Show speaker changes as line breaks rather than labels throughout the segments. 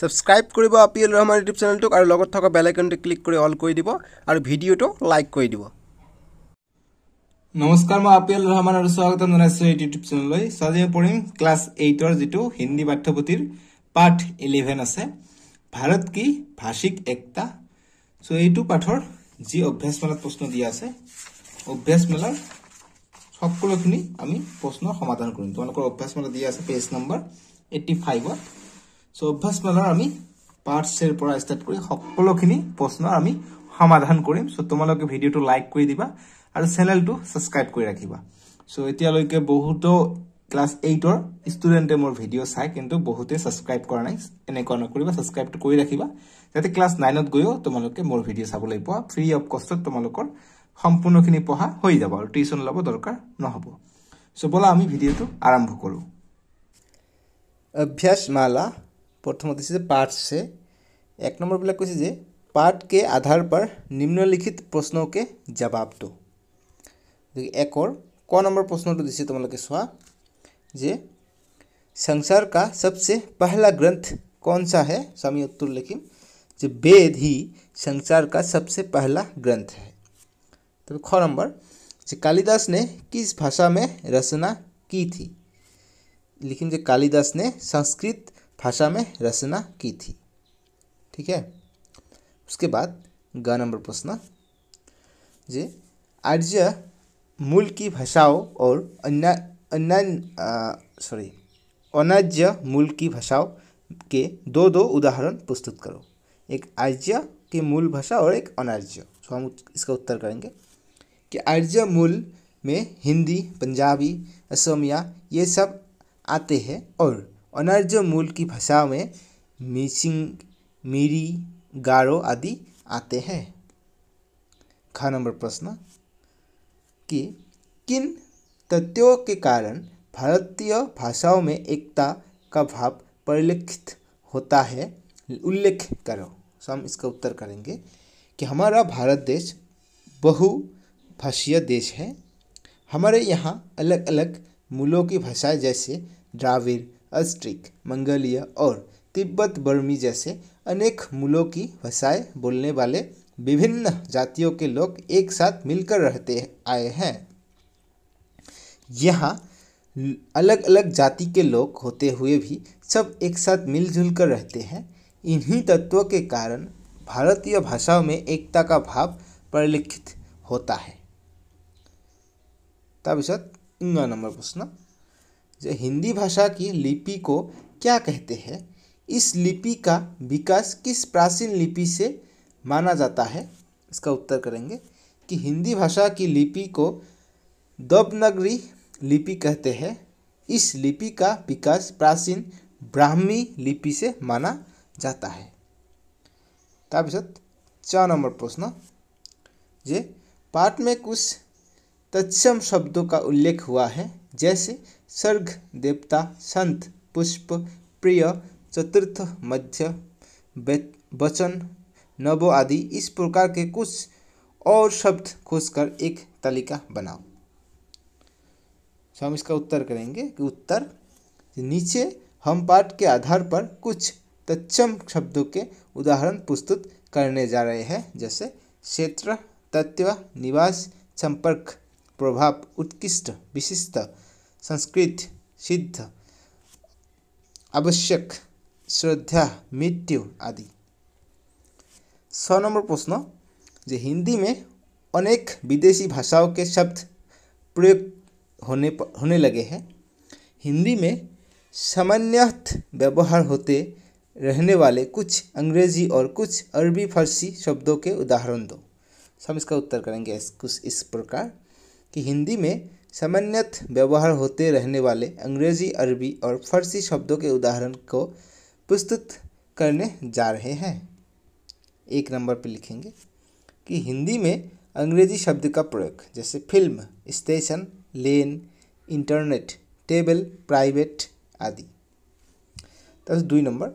subscribe কৰিব আপিএল Rahman YouTube চেনেলটোক আৰু লগত থকা বেল আইকনটো ক্লিক কৰি অল কৰি দিব আৰু ভিডিঅ'টো লাইক কৰি দিব নমস্কাৰ মই আপিএল ৰহমান আৰু স্বাগতম জনাইছোঁ ইউটিউব চেনেললৈ ছোৱালী পঢ়িম ক্লাছ এইটৰ যিটো হিন্দী পাঠ্যপুথিৰ পাঠ ইলেভেন আছে ভাৰত কি ভাষিক একতা চ' এইটো পাঠৰ যি অভ্যাস মেলাত প্ৰশ্ন দিয়া আছে অভ্যাস মেলাৰ সকলোখিনি আমি প্ৰশ্ন সমাধান কৰিম তোমালোকৰ অভ্যাস মেলা দিয়া আছে পেজ নম্বৰ এইটি ফাইভত চ' অভ্যাসমালাৰ আমি পাৰ্টছৰ পৰা ষ্টাৰ্ট কৰি সকলোখিনি প্ৰশ্ন আমি সমাধান কৰিম চ' তোমালোকে ভিডিঅ'টো লাইক কৰি দিবা আৰু চেনেলটো ছাবস্ক্ৰাইব কৰি ৰাখিবা চ' এতিয়ালৈকে বহুতো ক্লাছ এইটৰ ষ্টুডেণ্টে মোৰ ভিডিঅ' চাই কিন্তু বহুতে ছাবস্ক্ৰাইব কৰা নাই এনেকুৱা নকৰিবা ছাবস্ক্ৰাইবটো কৰি ৰাখিবা যাতে ক্লাছ নাইনত গৈও তোমালোকে মোৰ ভিডিঅ' চাব লাগিব ফ্ৰী অফ কষ্টত তোমালোকৰ সম্পূৰ্ণখিনি পঢ়া হৈ যাব আৰু টিউশ্যন ল'ব দৰকাৰ নহ'ব চ' ব'লা আমি ভিডিঅ'টো আৰম্ভ কৰোঁ অভ্যাসমালা प्रथम से पार्ट से पार्ट के आधार पर निम्नलिखित प्रश्नों के जवाब दो एक और क नम्बर प्रश्न तो दिशा तुम लोग চোৱা जे संसार का सबसे पहला ग्रंथ कौन सा है स्वामी उत्तर लिखिम जो वेद ही संसार का सबसे पहला ग्रंथ है तो ख नंबर जो कालिदास ने किस भाषा में रचना की थी लेकिन जो कालिदास ने संस्कृत भाषा में रचना की थी ठीक है उसके बाद ग नंबर प्रश्न जी आर्य मूल की भाषाओं और अन्य अन्य सॉरी अनाज्य मूल की भाषाओं के दो दो उदाहरण प्रस्तुत करो एक आर्य की मूल भाषा और एक अनार्य तो हम इसका उत्तर करेंगे कि आर्य मूल में हिंदी पंजाबी असमिया ये सब आते हैं और अनार्य मूल की भाषा में मिसिंग मिरी गारो आदि आते हैं ख नंबर प्रश्न कि किन तथ्यों के कारण भारतीय भाषाओं में एकता का भाव परिलक्षित होता है उल्लेख करो सो तो हम इसका उत्तर करेंगे कि हमारा भारत देश बहुभाषीय देश है हमारे यहाँ अलग अलग मूलों की भाषाएं जैसे द्राविड़ अस्ट्रिक मंगोलिया और तिब्बत बर्मी जैसे अनेक मूलों की भाषाएं बोलने वाले विभिन्न जातियों के लोग एक साथ मिलकर रहते आए हैं यहाँ अलग अलग जाति के लोग होते हुए भी सब एक साथ मिलजुल कर रहते हैं इन्हीं तत्वों के कारण भारतीय भाषाओं में एकता का भाव परिलिखित होता है तब ন নম্বৰ जो हिंदी भाषा की लिपि को क्या कहते हैं इस लिपि का विकास किस प्राचीन लिपि से माना जाता है इसका उत्तर करेंगे कि हिंदी भाषा की लिपि को दबनगरी लिपि कहते हैं इस लिपि का विकास प्राचीन ब्राह्मी लिपि से माना जाता है তাৰপিছত ছ नंबर प्रश्न जे पाठ में कुछ तत्सम शब्दों का उल्लेख हुआ है जैसे सर्ग देवता संत पुष्प प्रिय चतुर्थ मध्य वचन नवो आदि इस प्रकार के कुछ और शब्द खोजकर एक तालिका बनाओ हम इसका उत्तर करेंगे कि उत्तर नीचे हम पाठ के आधार पर कुछ तत्सम शब्दों के उदाहरण प्रस्तुत करने जा रहे हैं जैसे क्षेत्र तत्व निवास संपर्क प्रभाव उत्कृष्ट विशिष्ट संस्कृत सिद्ध आवश्यक श्रद्धा मृत्यु आदि सौ नंबर प्रश्न जो हिंदी में अनेक विदेशी भाषाओं के शब्द प्रयोग होने होने लगे हैं हिंदी में सामान्यत व्यवहार होते रहने वाले कुछ अंग्रेजी और कुछ अरबी फारसी शब्दों के उदाहरण दो हम इसका उत्तर करेंगे कुछ इस प्रकार कि हिंदी में सामान्यतः व्यवहार होते रहने वाले अंग्रेजी अरबी और फ़ारसी शब्दों के उदाहरण को प्रस्तुत करने जा रहे हैं एक नंबर पर लिखेंगे कि हिंदी में अंग्रेजी शब्द का प्रयोग जैसे film station lane internet table private आदि तो দুই নম্বৰ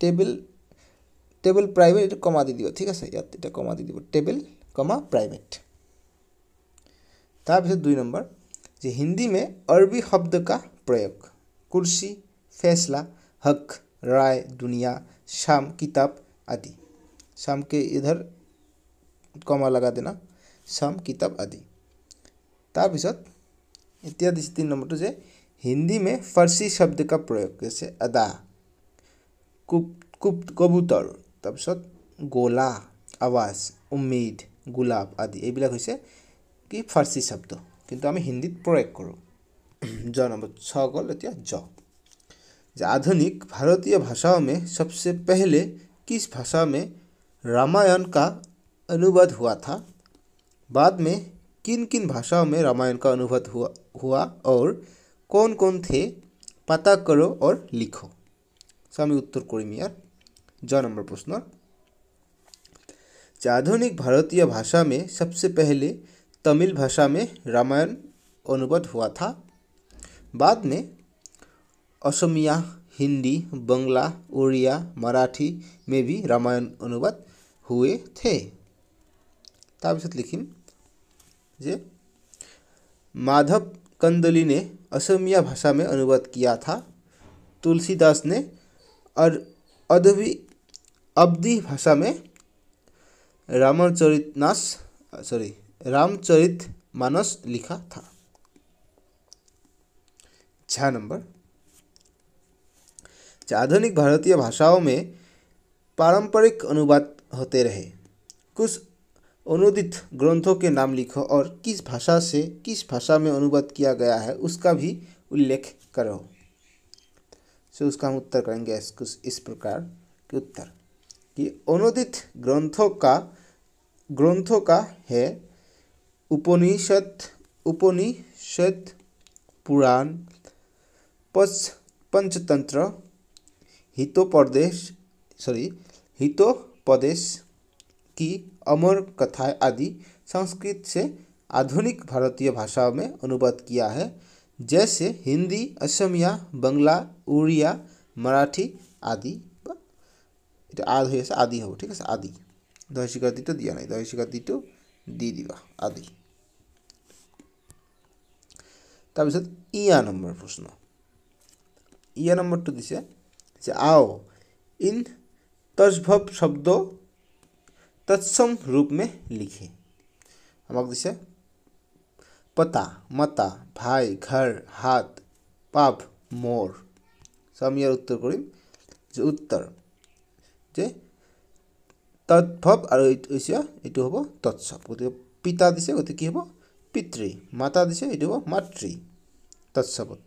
टेबल टेबल प्राइवेट कमा दी দি ठीक है আছে ইয়াত এতিয়া কমা দি দিব টেবল तार দুই নম্বৰ हिंदी में अरबी शब्द का प्रयोग कुर्सी फैसला हक राय दुनिया शाम किताब आदि शाम के इधर कमा लगा देना शाम কিতাপ तार पद এতিয়া तीन नम्बर तो जो हिंदी में फर्सी शब्द का प्रयोग जैसे अदा कुप कुप कबूतर তাৰপিছত গোলা আৱাজ উম্মিদ গোলাপ আদি এইবিলাক ई फारसी শব্দ কিন্তু আমি হিন্দিত প্রয়োগ করো জ নম্বর 6 কল ティア জ আধুনিক ভারতীয় ভাষা ও মে সবচেয়ে पहिले কোন ভাষা মে রামায়ণ কা অনুবাদ হুয়া تھا बाद में किन किन भाषाओ मे रामयण का अनुवाद हुआ हुआ और कौन कौन थे पता करो और लिखो सो আমি উত্তর করি মিয়ার জ নম্বর প্রশ্ন আধুনিক ভারতীয় ভাষা মে সবচেয়ে पहिले तमिल भाषा में रामायण अनुवाद हुआ था बाद में असमिया हिंदी बंगला उड़िया मराठी में भी रामायण अनुवाद हुए थे तापसत लिखिम जे माधव कंदली ने असमिया भाषा में अनुवाद किया था तुलसीदास ने और अदवी अवधि भाषा में नास सॉरी रामचरित मानस लिखा था छ नंबर आधुनिक भारतीय भाषाओं में पारंपरिक अनुवाद होते रहे कुछ अनुदित ग्रंथों के नाम लिखो और किस भाषा से किस भाषा में अनुवाद किया गया है उसका भी उल्लेख करो सो उसका हम उत्तर करेंगे कुछ इस प्रकार के उत्तर कि अनुदित ग्रंथों का ग्रंथों का है उपनिषद उपनिषद पुराण पच पंचतंत्र हितोपदेश सॉरी हितोपदेश की अमर कथाएँ आदि संस्कृत से आधुनिक भारतीय भाषाओं में अनुवाद किया है जैसे हिंदी असमिया बंगला उड़िया मराठी आदि আদ तो आदि है আদি হবো ঠিক আছে আদি দহশিকার দিটো দিয়া নাই दी तो दी दीवा आदि তাৰপিছত ইয়া নম্বৰ প্ৰশ্ন ইয়া নম্বৰটো দিছে যে আও ইন তৎভৱ শব্দ তৎসম ৰূপমে লিখে আমাক দিছে পতা মতা ভাই ঘৰ হাত পাপ মোৰ চ' আমি ইয়াৰ উত্তৰ কৰিম যে উত্তৰ যে তৎভৱ আৰু এইটো হৈছে এইটো হ'ব তৎসৱ গতিকে পিতা দিছে গতিকে কি হ'ব পিতৃ মাতা দিছে এইটো হ'ব মাতৃ তৎসৱত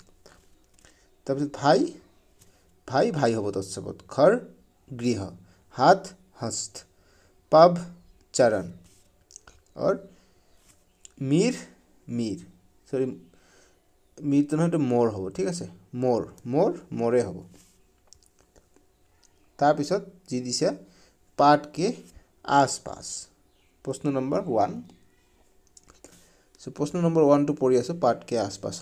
তাৰপিছত ভাই ভাই ভাই হ'ব তৎসৱত ঘৰ গৃহ হাত হস্ত পাব চৰণ অৰ মীৰ মীৰ চৰি মীৰটো নহয়তো মৰ হ'ব ঠিক আছে মৰ মৰ মৰে হ'ব তাৰপিছত যি দিছে পাটকে আচ পাছ প্ৰশ্ন নম্বৰ ওৱান सो तो प्रश्न नंबर वन टू तो पढ़ी आसो पाठ के आसपास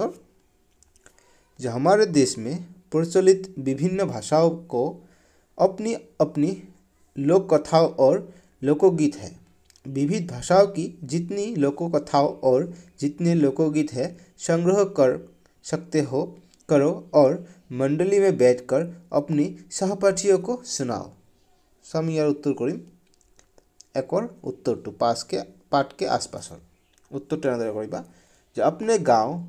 जो हमारे देश में प्रचलित विभिन्न भाषाओं को अपनी अपनी लोक कथाओं और लोकगीत है विविध भाषाओं की जितनी लोककथाओं और जितने लोकगीत है संग्रह कर सकते हो करो और मंडली में बैठकर अपनी सहपाठियों को सुनाओ उत्तर करीम एक और उत्तर टू तो पास के पाठ के आसपास और उत्तर ଆନ୍ଧ୍ର କରିବା ଯେ अपने गाँव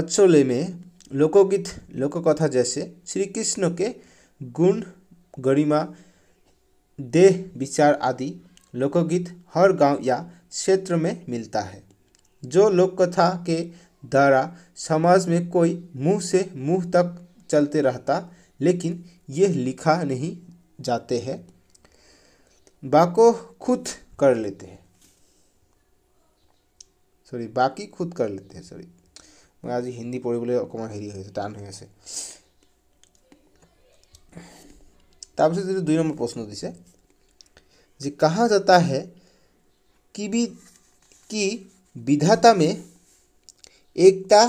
अचोले में लोकगीत लोककथा जैसे श्री कृष्ण के गुण गरिमा देह विचार आदि लोकगीत हर गांव या क्षेत्र में मिलता है जो लोककथा के द्वारा समाज में कोई मुंह से मुंह तक चलते रहता लेकिन यह लिखा नहीं जाते हैं बाको खुद कर लेते हैं सरी बाकी खुद कर लेते हैं सरी मैं आज हिंदी पढ़ी अक हेरी टान से तुम दु नम्बर प्रश्न दिशे जी कहा जाता है कि भी कि विधाता में एकता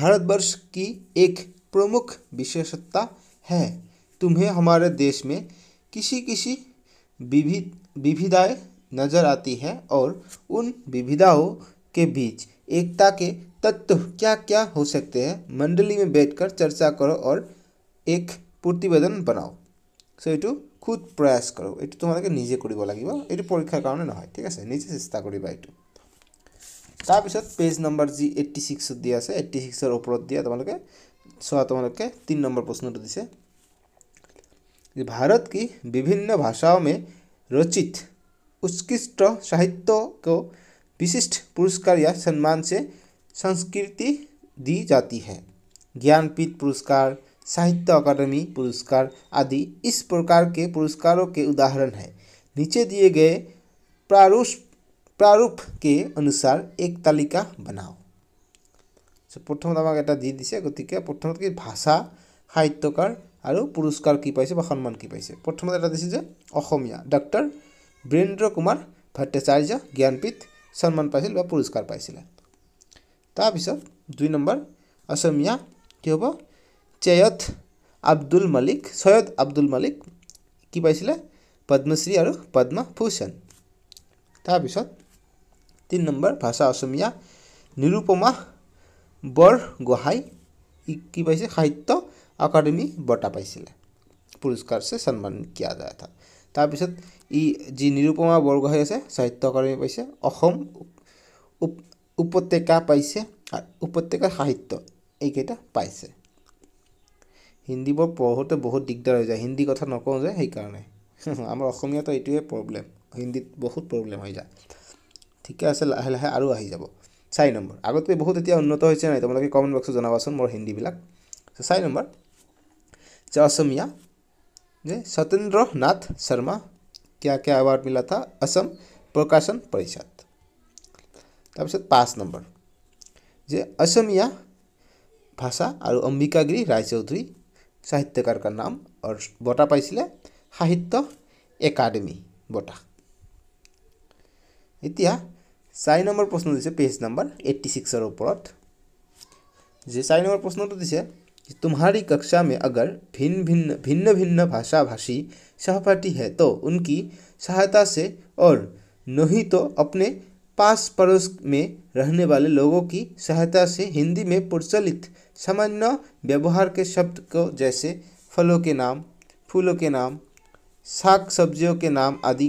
भारतवर्ष की एक प्रमुख विशेषता है तुम्हें हमारे देश में किसी किसी विविध विभिधाएँ नजर आती है और उन विविधाओं के बीच एकता के तत्व क्या-क्या हो सकते हैं मंडली में बैठकर चर्चा करो और एक प्रतिवेदन बनाओ सो इटू खुद प्रेस करो इटू তোমাকে নিজে করিব লাগিব ইটু পরীক্ষা কারণে নহয় ঠিক আছে নিজে চেষ্টা করিবা ইটু তার পিছত পেজ নাম্বার জি 86 দিয়া আছে 86 এর উপর দিয়া তোমালেকে সো তোমালেকে 3 নম্বর প্রশ্নটা দিছে যে ভারত কি বিভিন্ন ভাষাओं में रचित उत्कृष्ट साहित्य को विशिष्ट पुरस्कार या सम्मान से संस्कृति दी जाती है ज्ञानपीठ पुरस्कार साहित्य अकादमी पुरस्कार आदि इस प्रकार के पुरस्कारों के उदाहरण हैं नीचे दिए गए प्रारूप प्रारूप के अनुसार एक तालिका बनाओ প্ৰথমত प्रथम दी दी দিছে গতিকে প্ৰথমত কি ভাষা সাহিত্যকাৰ আৰু পুৰস্কাৰ কি পাইছে বা সন্মান কি পাইছে বীৰেন্দ্ৰ কুমাৰ ভট্টাচাৰ্য জ্ঞানপীঠ সন্মান পাইছিল বা পুৰস্কাৰ পাইছিলে তাৰপিছত দুই নম্বৰ অসমীয়া কি হ'ব চয়দ আব্দুল মালিক চৈয়দ আব্দুল মালিক কি পাইছিলে পদ্মশ্ৰী আৰু পদ্মভূষণ তাৰপিছত তিনি নম্বৰ ভাষা অসমীয়া নিৰূপমা বৰগোহাঁই কি পাইছে সাহিত্য একাডেমী বঁটা পাইছিলে পুৰস্কাৰ চে সন্মান কিয়া যায় এটা তাৰপিছত ই যি নিৰুপমা বৰগোহাঁই আছে সাহিত্যকৰ্মী পাইছে অসম উপত্যকা পাইছে আৰু উপত্যকাৰ সাহিত্য এইকেইটা পাইছে হিন্দীবোৰ পঢ়োঁতে বহুত দিগদাৰ হৈ যায় হিন্দী কথা নকওঁ যে সেইকাৰণে আমাৰ অসমীয়াতো এইটোৱে প্ৰব্লেম হিন্দীত বহুত প্ৰব্লেম হৈ যায় ঠিকে আছে লাহে লাহে আৰু আহি যাব চাৰি নম্বৰ আগতে বহুত এতিয়া উন্নত হৈছে নাই তোমালোকে কমেণ্ট বক্সত জনাবাচোন মোৰ হিন্দীবিলাক চাৰি নম্বৰ যে অসমীয়া ने सत्येंद्र नाथ शर्मा क्या क्या अवार्ड मिला था असम प्रकाशन परिषद तब से पास नंबर जे असमिया ভাষা আৰু অম্বিকাগিৰি ৰায়চৌধুৰী সাহিত্যকাৰ নাম বঁটা পাইছিলে সাহিত্য একাডেমি বঁটা এতিয়া চাৰি নম্বৰ প্ৰশ্ন দিছে পেজ নম্বৰ এইটি ছিক্সৰ ওপৰত যে চাৰি নম্বৰ প্ৰশ্নটো দিছে कि तुम्हारी कक्षा में अगर भिन्न भिन्न भिन्न भिन्न भाषाभाषी सहपाठी है तो उनकी सहायता से और नहीं तो अपने पास पड़ोस में रहने वाले लोगों की सहायता से हिंदी में प्रचलित सामान्य व्यवहार के शब्द को जैसे फलों के नाम फूलों के नाम साग सब्जियों के नाम आदि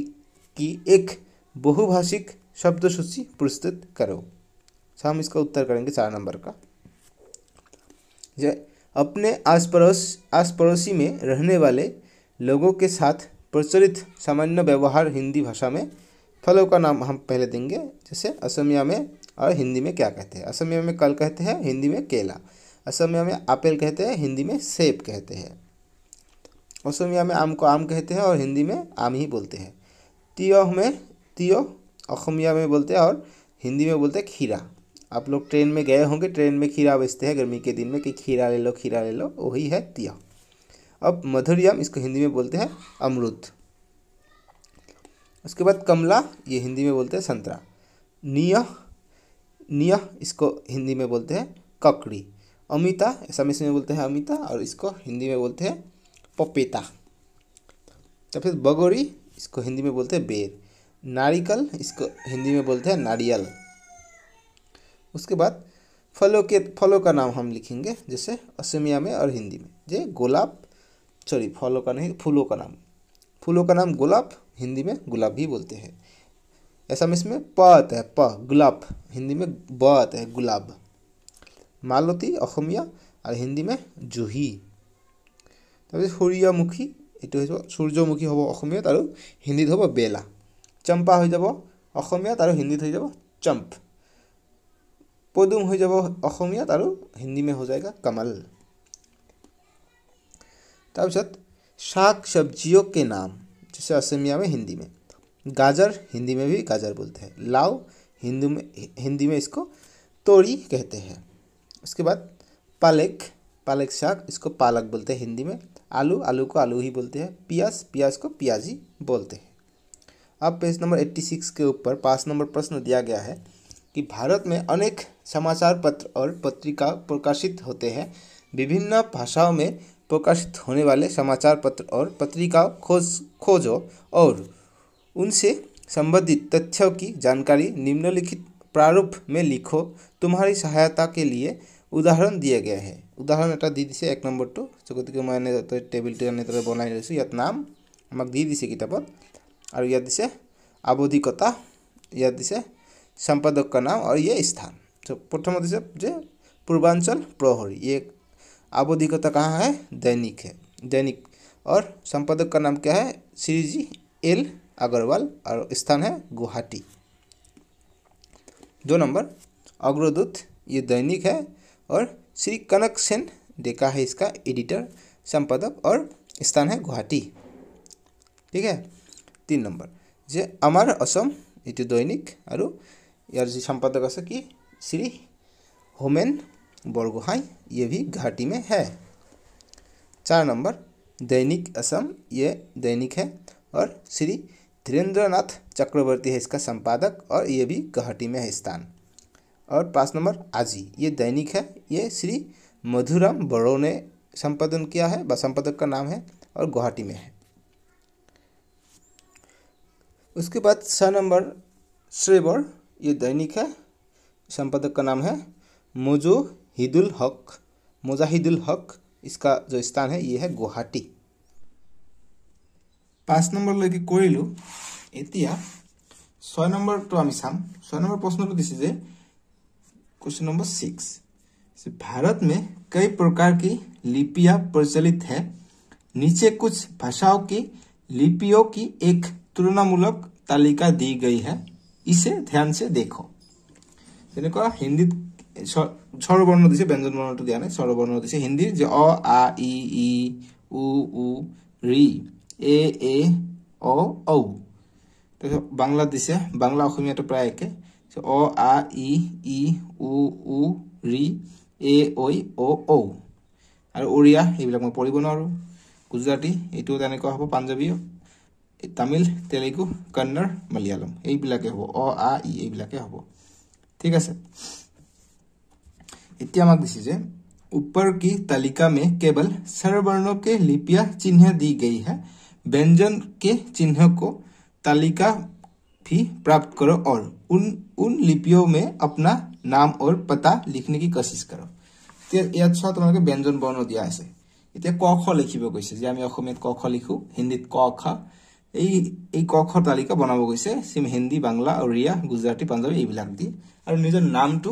की एक बहुभाषिक शब्द सूची प्रस्तुत करो हम इसका उत्तर करेंगे चार नंबर का जय अपने आस पड़ोस आस पड़ोसी में रहने वाले लोगों के साथ प्रचलित सामान्य व्यवहार हिंदी भाषा में फलों का नाम हम पहले देंगे जैसे असमिया में और हिंदी में क्या कहते हैं असमिया में कल कहते हैं हिंदी में केला असमिया में आपेल कहते हैं हिंदी में सेब कहते हैं असमिया में आम को आम कहते हैं और हिंदी में आम ही बोलते हैं तियोह में तियो असमिया में बोलते हैं और हिंदी में बोलते हैं खीरा आप लोग ट्रेन में गए होंगे ट्रेन में खीरा बेचते हैं गर्मी के दिन में कि खीरा ले लो खीरा ले लो वही है तिया अब मधुरियम इसको हिंदी में बोलते हैं अमरुद उसके बाद कमला ये हिंदी में बोलते हैं संतरा नियह नियह इसको हिंदी में बोलते हैं ककड़ी अमिता ऐसा में बोलते हैं अमिता और इसको हिंदी में बोलते हैं पपीता तो फिर बगोरी इसको हिंदी में बोलते हैं बेर नारिकल इसको हिंदी में बोलते हैं नारियल उसके बाद फलों के फलों का नाम हम लिखेंगे जैसे असमिया में और हिंदी में जे गुलाब सॉरी फलों का नहीं फूलों का नाम फूलों का नाम गुलाब हिंदी में गुलाब ही बोलते हैं ऐसा में इसमें प आता है प गुलाब हिंदी में ब आता है गुलाब मालती असमिया और हिंदी में जूही তাৰপিছত সূৰ্যমুখী सूर्यमुखी হৈ যাব সূৰ্যমুখী हम অসমীয়াত আৰু হিন্দীত হ'ব বেলা চম্পা হৈ যাব অসমীয়াত আৰু पदुम हो যাব और हिंदी में हो जाएगा कमल কমল তাৰপিছত शाक सब्जियों के नाम जैसे असमिया में हिंदी में गाजर हिंदी में भी गाजर बोलते हैं लाओ हिंदू में हिंदी में इसको तोड़ी कहते हैं उसके बाद पालक पालक शाक इसको पालक बोलते हैं हिंदी में आलू आलू को आलू ही बोलते हैं प्याज प्याज को प्याजी बोलते हैं अब पेज नंबर एट्टी सिक्स के ऊपर पाँच नंबर प्रश्न दिया गया है कि भारत में अनेक समाचार पत्र और पत्रिका प्रकाशित होते हैं विभिन्न भाषाओं में प्रकाशित होने वाले समाचार पत्र और पत्रिका खोज खोजो और उनसे संबंधित तथ्यों की जानकारी निम्नलिखित प्रारूप में लिखो तुम्हारी सहायता के लिए उदाहरण दिया गया है उदाहरण एट दी दी से एक नम्बर टू जो तो, गति के मैं टेबिल टू एने बना इत नाम आमक दी दी से कितब और इतना आवधिकता इतना सम्पादक का नाम और ये स्थान तो प्रथम उद्देश्य जे पूर्वांचल प्रहरी ये आवधिकता कहाँ है दैनिक है दैनिक और संपादक का नाम क्या है श्री जी एल अग्रवाल और स्थान है गुवाहाटी दो नंबर अग्रदूत ये दैनिक है और श्री कनक सेन डेका है इसका एडिटर संपादक और स्थान है गुवाहाटी ठीक है तीन नंबर जे अमर असम ये तो दैनिक और यार जी संपादक আছে कि श्री होमेन बोरगोहाई ये भी घाटी में है चार नंबर दैनिक असम ये दैनिक है और श्री नाथ चक्रवर्ती है इसका संपादक और ये भी गुवाहाटी में है स्थान और पाँच नंबर आजी ये दैनिक है ये श्री मधुराम बड़ो ने संपादन किया है व संपादक का नाम है और गुवाहाटी में है उसके बाद छः नंबर श्रेबर ये दैनिक है संपादक का नाम है मोजो हिदुल हक मुजाहिदुल हक इसका जो स्थान है ये है गुवाहाटी পাঁচ নম্বৰলৈকে কৰিলোঁ এতিয়া ছয় নম্বৰটো আমি চাম ছয় নম্বৰ প্ৰশ্নটো দিছে যে क्वेश्चन नंबर सिक्स तो तो भारत में कई प्रकार की लिपियां प्रचलित है नीचे कुछ भाषाओं की लिपियों की एक तुलनामूलक तालिका दी गई है इसे ध्यान से देखो তেনেকুৱা হিন্দীত স্বৰবৰ্ণ দিছে ব্যঞ্জন বৰ্ণটো দিয়া নাই স্বৰবৰ্ণ দিছে হিন্দীত যে অ আ ই ই উ উ ৰি এ এ অ ঔ তাৰপিছত বাংলাত দিছে বাংলা অসমীয়াটো প্ৰায় একে অ আ ই ই উ উ ৰি এ ঐ অ ঔ আৰু উৰিয়া এইবিলাক মই পঢ়িব নোৱাৰোঁ গুজৰাটী এইটো তেনেকুৱা হ'ব পাঞ্জাৱী তামিল তেলেগু কন্নড় মালয়ালম এইবিলাকে হ'ব অ আ ই এইবিলাকে হ'ব ঠিক আছে এটি আমাক দিছে যে upper কি তালিকা মে কেবল সরবর্ণকে লিপিয়া চিহ্ন দি গই হে ব্যঞ্জন কে চিহ্ন কো তালিকা ফি প্রাপ্ত করো অর উন উন লিপিও মে আপনা নাম অর পতা লিখনে কি কশিশ করো তে ইয়া ছাত্রনেকে ব্যঞ্জন বর্ণ দিয়া আছে এতে ক খ লিখিব কইছে যে আমি অসমীয়া ক খ লিখু হিন্দীত ক খ এই এই ক খ তালিকা বানাব কইছে সিম হিন্দি বাংলা ওড়িয়া গুজরাটি পাঞ্জাবি ই ব্লক দি আৰু নিজৰ নামটো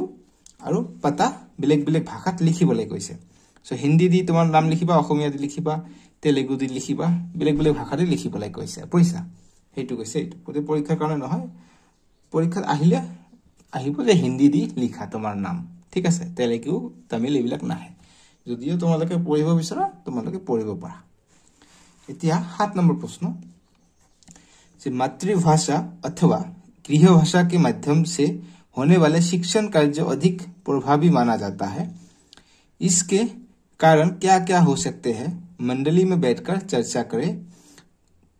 আৰু পাতা বেলেগ বেলেগ ভাষাত লিখিবলৈ কৈছে চ' হিন্দী দি তোমাৰ নাম লিখিবা অসমীয়া দি লিখিবা তেলেগু দি লিখিবা বেলেগ বেলেগ ভাষা দি লিখিবলৈ কৈছে পইচা সেইটো কৈছে এইটো গতিকে পৰীক্ষাৰ কাৰণে নহয় পৰীক্ষাত আহিলে আহিব যে হিন্দী দি লিখা তোমাৰ নাম ঠিক আছে তেলেগু তামিল এইবিলাক নাহে যদিও তোমালোকে পঢ়িব বিচৰা তোমালোকে পঢ়িব পাৰা এতিয়া সাত নম্বৰ প্ৰশ্ন মাতৃভাষা অথবা গৃহভাষাকে মাধ্যম চে होने वाले शिक्षण कार्य अधिक प्रभावी माना जाता है इसके कारण क्या क्या हो सकते हैं मंडली में बैठकर चर्चा करें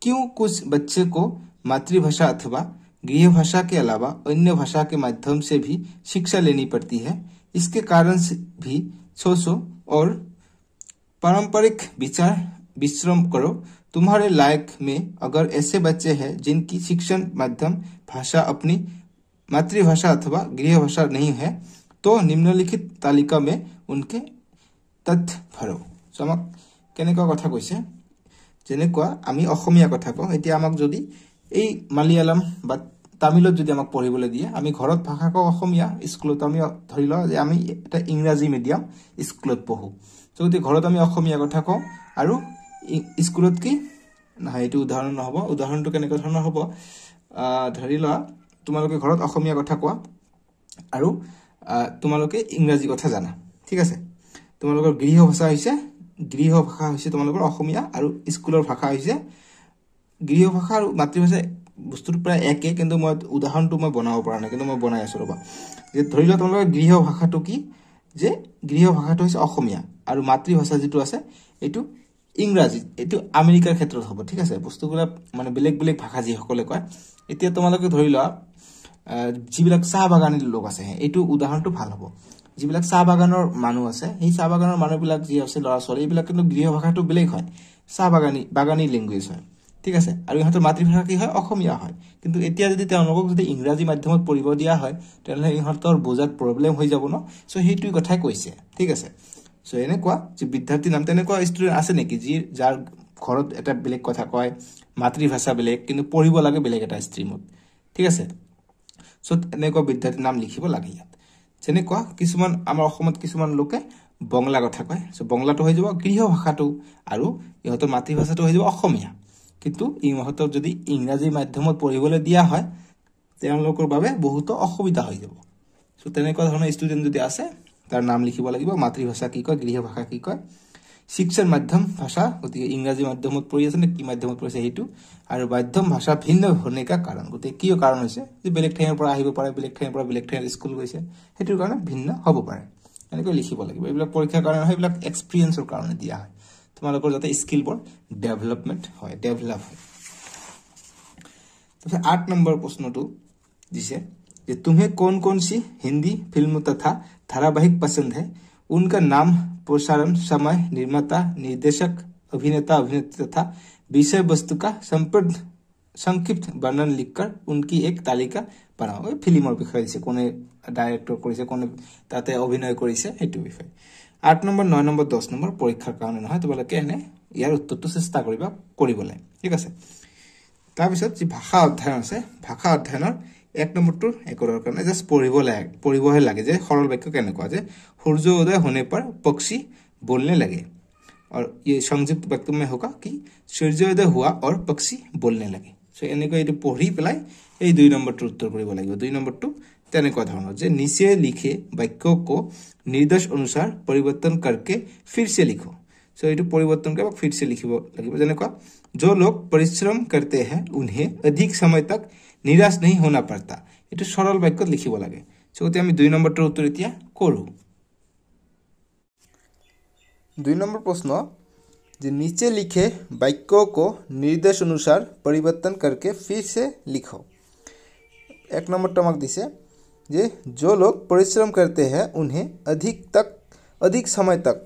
क्यों कुछ बच्चे को मातृभाषा अथवा गृह भाषा के अलावा अन्य भाषा के माध्यम से भी शिक्षा लेनी पड़ती है इसके कारण भी सोचो और पारंपरिक विचार विश्रम करो तुम्हारे लायक में अगर ऐसे बच्चे हैं जिनकी शिक्षण माध्यम भाषा अपनी मातृभाषा अथवा गृह भाषा नहीं है तो निम्नलिखित तालिका में उनके तथ भरो चमक कने कथा कैसे जेने आम कथ कम जो ये मालियालम तमिल जो पढ़ दिए आम घर भाषा कहिया स्कूल धरी लम इंगराजी मिडियम स्कूल पढ़ू सो गए घर आम कथ कौ और स्कूलत कि ना ये उदाहरण नहब उदाहरण तो कैनक हम धरी ला তোমালোকে ঘৰত অসমীয়া কথা কোৱা আৰু তোমালোকে ইংৰাজী কথা জানা ঠিক আছে তোমালোকৰ গৃহ ভাষা হৈছে গৃহ ভাষা হৈছে তোমালোকৰ অসমীয়া আৰু স্কুলৰ ভাষা হৈছে গৃহ ভাষা আৰু মাতৃভাষা বস্তুটো প্ৰায় একে কিন্তু মই উদাহৰণটো মই বনাব পৰা নাই কিন্তু মই বনাই আছোঁ ৰ'বা যে ধৰি লোৱা তোমালোকৰ গৃহ ভাষাটো কি যে গৃহ ভাষাটো হৈছে অসমীয়া আৰু মাতৃভাষা যিটো আছে এইটো ইংৰাজী এইটো আমেৰিকাৰ ক্ষেত্ৰত হ'ব ঠিক আছে বস্তুবিলাক মানে বেলেগ বেলেগ ভাষা যিসকলে কয় এতিয়া তোমালোকে ধৰি লোৱা যিবিলাক চাহ বাগানীৰ লোক আছে এইটো উদাহৰণটো ভাল হ'ব যিবিলাক চাহ বাগানৰ মানুহ আছে সেই চাহ বাগানৰ মানুহবিলাক যি আছে ল'ৰা ছোৱালী এইবিলাক কিন্তু গৃহ ভাষাটো বেলেগ হয় চাহ বাগানী বাগানী লেংগুৱেজ হয় ঠিক আছে আৰু ইহঁতৰ মাতৃভাষা কি হয় অসমীয়া হয় কিন্তু এতিয়া যদি তেওঁলোকক যদি ইংৰাজী মাধ্যমত পঢ়িব দিয়া হয় তেনেহ'লে ইহঁতৰ বুজাত প্ৰব্লেম হৈ যাব ন চ' সেইটোৱে কথাই কৈছে ঠিক আছে চ' এনেকুৱা যে বিদ্যাৰ্থীৰ নাম তেনেকুৱা ষ্টুডেণ্ট আছে নেকি যি যাৰ ঘৰত এটা বেলেগ কথা কয় মাতৃভাষা বেলেগ কিন্তু পঢ়িব লাগে বেলেগ এটা ষ্ট্ৰীমত ঠিক আছে চ' এনেকুৱা বিদ্যাৰ্থীৰ নাম লিখিব লাগে ইয়াত যেনেকুৱা কিছুমান আমাৰ অসমত কিছুমান লোকে বঙলা কথা কয় চ' বঙলাটো হৈ যাব গৃহ ভাষাটো আৰু ইহঁতৰ মাতৃভাষাটো হৈ যাব অসমীয়া কিন্তু ইহঁতক যদি ইংৰাজী মাধ্যমত পঢ়িবলৈ দিয়া হয় তেওঁলোকৰ বাবে বহুতো অসুবিধা হৈ যাব চ' তেনেকুৱা ধৰণৰ ষ্টুডেণ্ট যদি আছে তাৰ নাম লিখিব লাগিব মাতৃভাষা কি কয় গৃহ ভাষা কি কয় শিক্ষাৰ মাধ্যম ভাষা গতিকে ইংৰাজী মাধ্যমত পঢ়ি আছে নে কি মাধ্যমত পঢ়িছে সেইটো আৰু মাধ্যম ভাষা ভিন্ন ভূমিকা কাৰণ গতিকে কিয় কাৰণ হৈছে যে বেলেগ ঠাইৰ পৰা আহিব পাৰে বেলেগ ঠাইৰ পৰা বেলেগ ঠাইৰ স্কুল গৈছে সেইটোৰ কাৰণে ভিন্ন হ'ব পাৰে এনেকৈ লিখিব লাগিব এইবিলাক পৰীক্ষাৰ কাৰণে হয় এইবিলাক এক্সপিৰিয়েঞ্চৰ কাৰণে দিয়া হয় তোমালোকৰ যাতে স্কিলবোৰ ডেভেলপমেণ্ট হয় ডেভেলপ হয় তাৰপিছত আঠ নম্বৰ প্ৰশ্নটো দিছে যে তুমি কোন কোন চি হিন্দী ফিল্ম তথা ধাৰাবাহিক পচন্দ হে উনকা নাম प्रसारण समय निर्माता निर्देशक अभिनेता अभिनेत्री तथा विषय वस्तु का संप्रद संक्षिप्त वर्णन लिखकर उनकी एक तालिका बनाओ फिल्म विषय से कोने डायरेक्टर को से कोने ताते अभिनय को से हेतु विषय आठ नम्बर नय नम्बर दस नम्बर परीक्षार कारण ना तुम लोग यार उत्तर तो चेस्ा ठीक है तार पास जी भाषा अध्ययन से भाषा अध्ययन এক নম্বৰটো একোডৰ কাৰণে জাষ্ট পঢ়িব লাগে পঢ়িবহে লাগে যে সৰল বাক্য কেনেকুৱা যে সূৰ্য উদয় হোনে পাৰ পক্ষী বোলনে লাগে আৰু এই সংযুক্ত বাক্যমে হকা কি সূৰ্য উদয় হোৱা আৰু পক্ষী বোলনে লাগে চ' এনেকৈ এইটো পঢ়ি পেলাই এই দুই নম্বৰটোৰ উত্তৰ কৰিব লাগিব দুই নম্বৰটো তেনেকুৱা ধৰণৰ যে নিচে লিখে বাক্য কো নিৰ্দেশ অনুসাৰ পৰিৱৰ্তন কৰকে ফিৰছে লিখো চ' এইটো পৰিৱৰ্তন কৰিব ফিৰছে লিখিব লাগিব যেনেকুৱা যো লোক পৰিশ্ৰম কৰোঁতে হে উন্হে অধিক সময় তাক নিৰাশ নেহি হোনা পাৰ্টা এইটো সৰল বাক্যত লিখিব লাগে চ' গতিকে আমি দুই নম্বৰটোৰ উত্তৰ এতিয়া কৰোঁ দুই নম্বৰ প্ৰশ্ন যে নিচে লিখে বাক্য নিৰ্দেশ অনুসাৰ পৰিৱৰ্তন কৰকে ফিৰছে লিখ এক নম্বৰটো আমাক দিছে যে যো লোক পৰিশ্ৰম কৰোঁতে হে উনহে অধিক তক অধিক সময় তক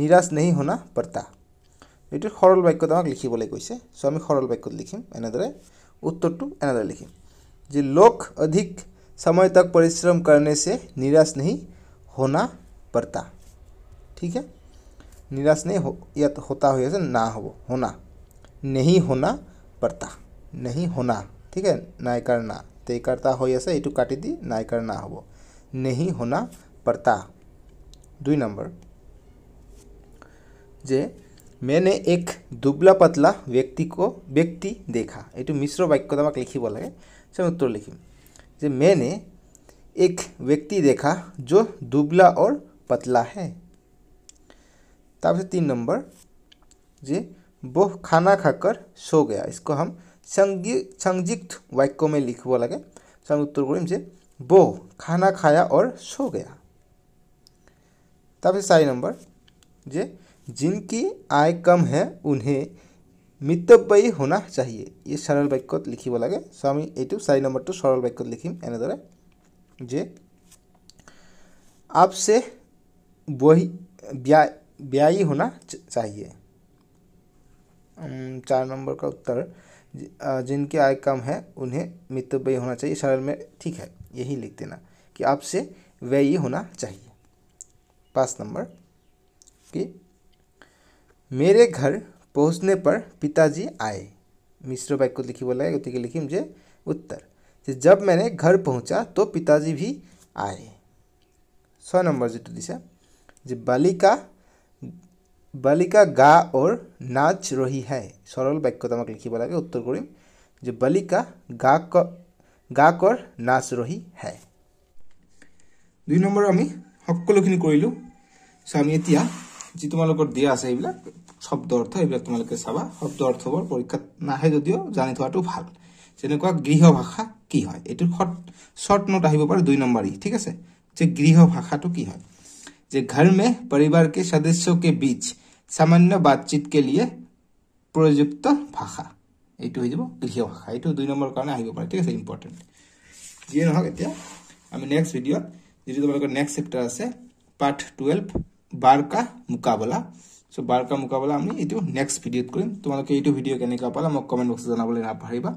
নিৰাশ নেহি হোনা পাৰ্টা এইটো সৰল বাক্যত আমাক লিখিবলৈ কৈছে চ' আমি সৰল বাক্যত লিখিম এনেদৰে उत्तर अनादर लिखें जी लोग अधिक समय तक परिश्रम करने से निराश नहीं होना पड़ता ठीक है निराश नहीं हो या तो होता हो से तो ना हो होना नहीं होना पड़ता नहीं होना ठीक है नाय करना ते तो करता हो ऐसे यू तो काटी दी नाय करना हो नहीं होना पड़ता दुई नंबर जे मैंने एक दुबला पतला व्यक्ति को व्यक्ति देखा ये तो मिश्र वाक्य तो लिख लगे से उत्तर लिखीम जे मैंने एक व्यक्ति देखा जो दुबला और पतला है तब से तीन नंबर जे वो खाना खाकर सो गया इसको हम संगी संयुक्त वाक्य में वो लगे से उत्तर करीम जे वो खाना खाया और सो गया तब से चार नंबर जे जिनकी आय कम है उन्हें মিতব্যয়ী হোনা চাহিয়ে এই সরল বাক্যত लगे লাগে সো আমি এইটো চাৰি নম্বৰটো सरल বাক্যত লিখিম এনেদৰে যে आपसे বহি व्यय ব্যয়ী होना चाहिए चार नंबर का उत्तर जिनकी आय कम है उन्हें मितव्ययी होना चाहिए सरल में ठीक है यही लिख देना कि आपसे व्ययी होना चाहिए पाँच नंबर कि मेरे घर पहुँचने पर पिताजी आए मिश्र वाक्य को लिखी बोला है गति लिखी मुझे उत्तर जब मैंने घर पहुंचा तो पिताजी भी आए सौ नंबर जो तो दिशा जो बालिका बालिका गा और नाच रही है सरल वाक्य तो लिखी बोला उत्तर करीम যে বালিকা গা গা কৰ নাচ ৰহি হে দুই নম্বৰ আমি সকলোখিনি কৰিলোঁ চ' আমি এতিয়া যি শব্দ অৰ্থ এইবিলাক তোমালোকে চাবা শব্দ অৰ্থবোৰ পৰীক্ষাত নাহে যদিও জানি থোৱাটো ভাল যেনেকুৱা গৃহ ভাষা কি হয় এইটো শৰ্ট শ্বৰ্ট নোট আহিব পাৰে দুই নম্বৰী ঠিক আছে যে গৃহ ভাষাটো কি হয় যে ঘৰ মে পৰিবাৰ কে সদস্য কে বীজ সামান্য বাতচিত কে লিয়ে প্ৰযুক্ত ভাষা এইটো হৈ যাব গৃহ ভাষা এইটো দুই নম্বৰ কাৰণে আহিব পাৰে ঠিক আছে ইম্পৰ্টেণ্ট যিয়ে নহওক এতিয়া আমি নেক্সট ভিডিঅ'ত যিটো তোমালোকৰ নেক্সট চেপ্টাৰ আছে পাৰ্ট টুৱেলভ বাৰ কা মোকাবলা চ' বাৰকাৰ মোকাবিলা আমি এইটো নেক্সট ভিডিঅ'ত কৰিম তোমালোকে এইটো ভিডিঅ' কেনেকুৱা পালা মোক কমেণ্ট বক্সত জনাবলৈ নাপাহৰিবা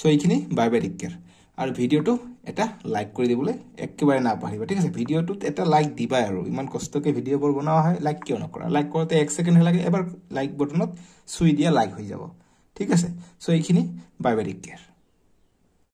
চ' এইখিনি বাই বাই টেক কেয়াৰ আৰু ভিডিঅ'টো এটা লাইক কৰি দিবলৈ একেবাৰে নাপাহৰিবা ঠিক আছে ভিডিঅ'টোত এটা লাইক দিবাই আৰু ইমান কষ্টকৈ ভিডিঅ'বোৰ বনোৱা হয় লাইক কিয় নকৰা লাইক কৰোঁতে এক ছেকেণ্ডহে লাগে এবাৰ লাইক বটনত চুই দিয়া লাইক হৈ যাব ঠিক আছে চ' এইখিনি বাই বাই টেক কেয়াৰ